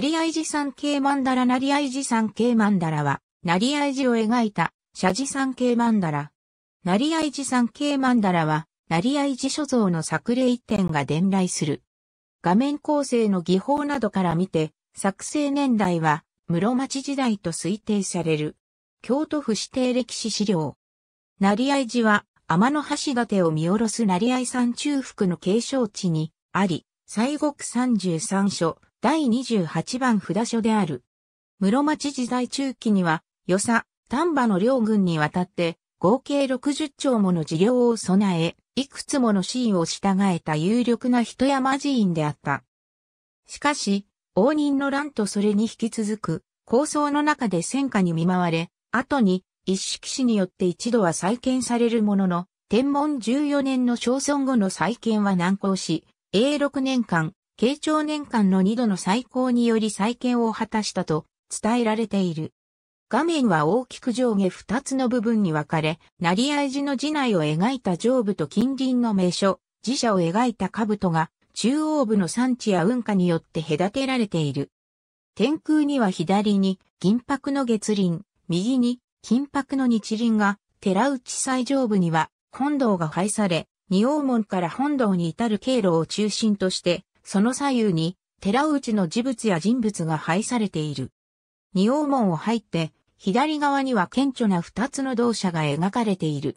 成合寺山系曼荼羅成合寺山系曼荼羅は、成合寺を描いた、社寺山系曼荼羅。成合寺山系曼荼羅は、成合寺所蔵の作例一点が伝来する。画面構成の技法などから見て、作成年代は、室町時代と推定される。京都府指定歴史資料。成合寺は、天橋立を見下ろす成合山中腹の継承地に、あり、西国三十三所、第28番札所である。室町時代中期には、与さ、丹波の両軍にわたって、合計60丁もの事業を備え、いくつものシーンを従えた有力な人山寺院であった。しかし、応仁の乱とそれに引き続く、構想の中で戦火に見舞われ、後に、一式死によって一度は再建されるものの、天文14年の小村後の再建は難航し、永禄年間、慶長年間の2度の再興により再建を果たしたと伝えられている。画面は大きく上下2つの部分に分かれ、成合寺の寺内を描いた上部と近隣の名所、寺社を描いた兜が、中央部の産地や運河によって隔てられている。天空には左に銀箔の月輪、右に金箔の日輪が、寺内最上部には本堂が配され、仁王門から本堂に至る経路を中心として、その左右に寺内の事物や人物が配されている。二王門を入って、左側には顕著な二つの動作が描かれている。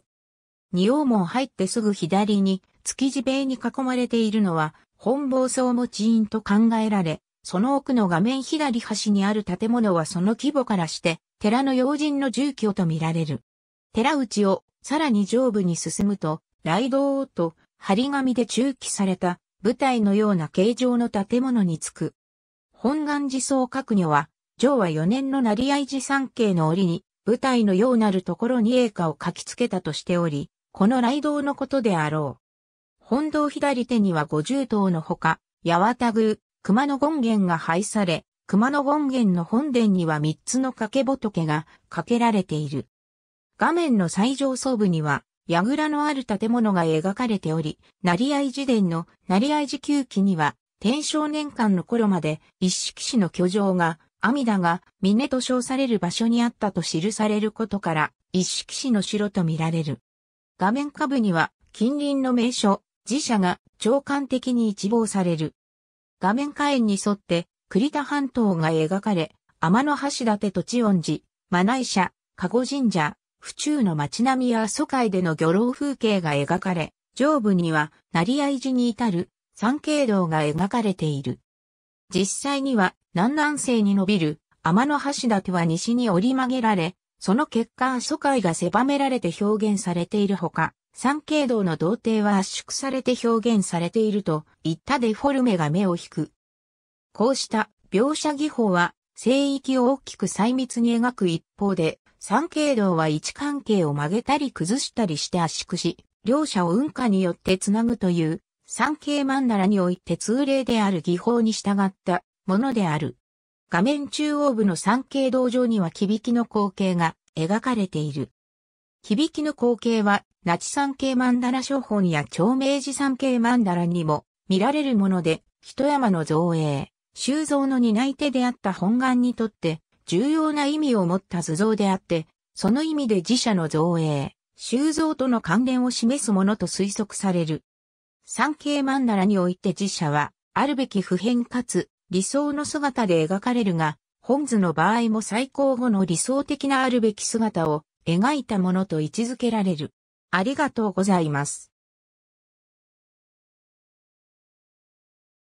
二王門入ってすぐ左に、築地塀に囲まれているのは、本房総持院と考えられ、その奥の画面左端にある建物はその規模からして、寺の要人の住居とみられる。寺内をさらに上部に進むと、雷道と張り紙で中期された舞台のような形状の建物につく。本願寺僧閣女は、上は4年の成合寺三景の折に、舞台のようなるところに栄華を書きつけたとしており、この雷道のことであろう。本堂左手には五十頭のほか、八幡宮、熊野権現が配され、熊野権現の本殿には三つの掛け仏が掛けられている。画面の最上層部には、櫓のある建物が描かれており、成合寺殿の成合寺旧記には、天正年間の頃まで一色市の居城が、阿弥陀が峰と称される場所にあったと記されることから、一色市の城と見られる。画面下部には、近隣の名所、寺社が長官的に一望される。画面下縁に沿って、栗田半島が描かれ、天橋立と地音寺、真内社、加護神社、府中の街並みや疎開での漁労風景が描かれ、上部には成合寺に至る三景堂が描かれている。実際には南南西に伸びる天の橋立は西に折り曲げられ、その結果疎開が狭められて表現されているほか、三景堂の童貞は圧縮されて表現されているといったデフォルメが目を引く。こうした描写技法は聖域を大きく細密に描く一方で、三経道は位置関係を曲げたり崩したりして圧縮し、両者を運下によってつなぐという、三経曼荼羅において通例である技法に従ったものである。画面中央部の三経道上には響きの光景が描かれている。響きの光景は、那智三景曼荼羅書本や長明寺三景曼荼羅にも見られるもので、一山の造営、修造の担い手であった本願にとって、重要な意味を持った図像であって、その意味で自社の造営、修造との関連を示すものと推測される。産経曼荼羅において自社は、あるべき普遍かつ理想の姿で描かれるが、本図の場合も最高後の理想的なあるべき姿を描いたものと位置づけられる。ありがとうございます。